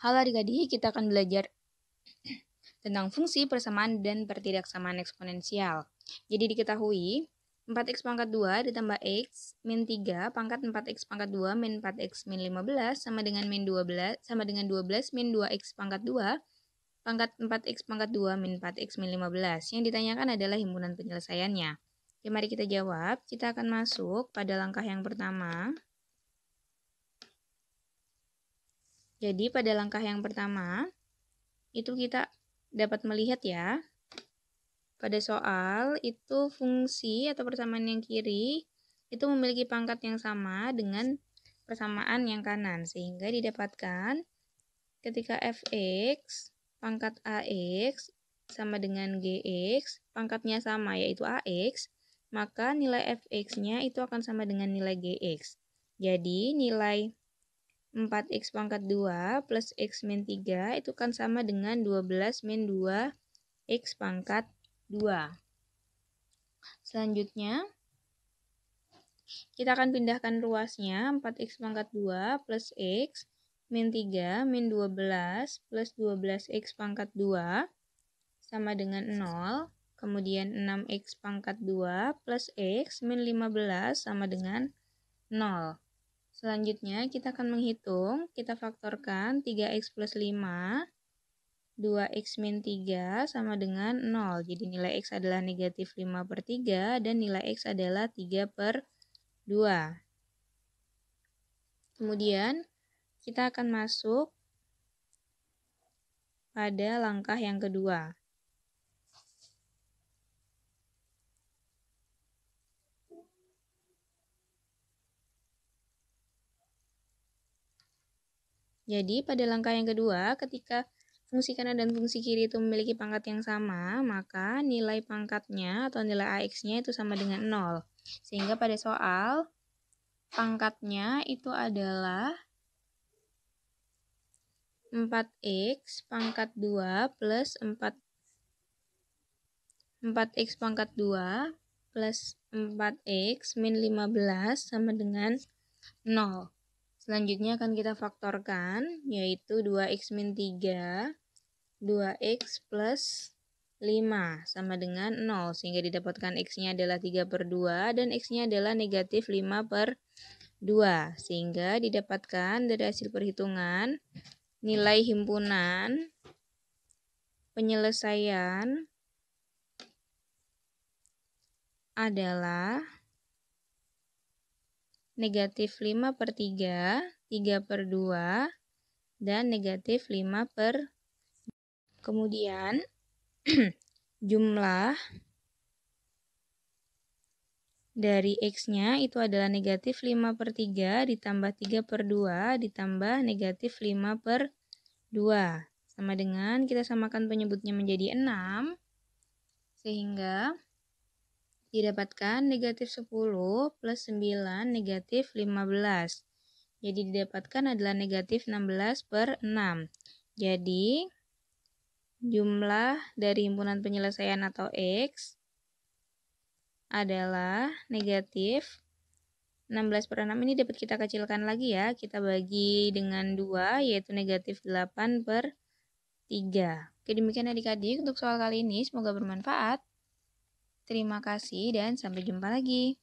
Halo adik-adik, kita akan belajar tentang fungsi persamaan dan pertidaksamaan eksponensial. Jadi diketahui 4x pangkat 2 ditambah x min 3 pangkat 4x pangkat 2 min 4x min 15 sama dengan min 12 sama dengan 12 min 2x pangkat 2 pangkat 4x pangkat 2 min 4x min 15. Yang ditanyakan adalah himpunan penyelesaiannya. Ya mari kita jawab. Kita akan masuk pada langkah yang pertama. Jadi pada langkah yang pertama, itu kita dapat melihat ya, pada soal itu fungsi atau persamaan yang kiri itu memiliki pangkat yang sama dengan persamaan yang kanan sehingga didapatkan ketika fx pangkat ax sama dengan gx pangkatnya sama yaitu ax maka nilai fx-nya itu akan sama dengan nilai gx. Jadi nilai 4x pangkat 2 plus x min 3 itu kan sama dengan 12 min 2 x pangkat 2. Selanjutnya, kita akan pindahkan ruasnya 4x pangkat 2 plus x min 3 min 12 plus 12x pangkat 2 sama dengan 0. Kemudian 6x pangkat 2 plus x min 15 sama dengan 0. Selanjutnya kita akan menghitung, kita faktorkan 3x plus 5, 2x min 3 sama dengan 0. Jadi nilai x adalah negatif 5 per 3 dan nilai x adalah 3 per 2. Kemudian kita akan masuk pada langkah yang kedua. Jadi, pada langkah yang kedua, ketika fungsi kanan dan fungsi kiri itu memiliki pangkat yang sama, maka nilai pangkatnya atau nilai AX-nya itu sama dengan 0. Sehingga pada soal, pangkatnya itu adalah 4x pangkat 2 plus 4 4x pangkat 2 plus 4x min 15 sama dengan 0. Selanjutnya akan kita faktorkan, yaitu 2x-3, 2x plus 5 sama dengan 0 sehingga didapatkan x-nya adalah 3 per 2 dan x-nya adalah negatif 5 per 2 sehingga didapatkan dari hasil perhitungan nilai himpunan penyelesaian adalah negatif 5 per 3, 3 per 2, dan negatif 5 per Kemudian, jumlah dari X-nya itu adalah negatif 5 per 3 ditambah 3 per 2 ditambah negatif 5 per 2. Sama dengan kita samakan penyebutnya menjadi 6. Sehingga Didapatkan negatif 10 plus 9 negatif 15. Jadi didapatkan adalah negatif 16 per 6. Jadi jumlah dari himpunan penyelesaian atau X adalah negatif 16 per 6 ini dapat kita kecilkan lagi ya. Kita bagi dengan 2 yaitu negatif 8 per 3. Oke demikian adik-adik untuk soal kali ini. Semoga bermanfaat. Terima kasih dan sampai jumpa lagi.